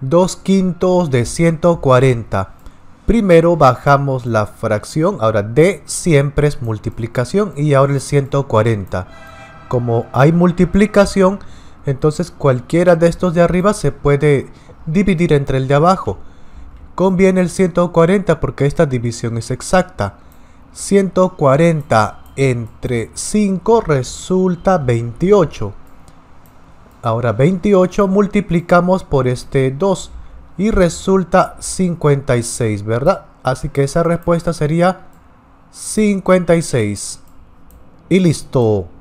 2 quintos de 140. Primero bajamos la fracción, ahora D siempre es multiplicación y ahora el 140. Como hay multiplicación, entonces cualquiera de estos de arriba se puede dividir entre el de abajo. Conviene el 140 porque esta división es exacta. 140 entre 5 resulta 28. Ahora 28 multiplicamos por este 2 y resulta 56, ¿verdad? Así que esa respuesta sería 56. Y listo.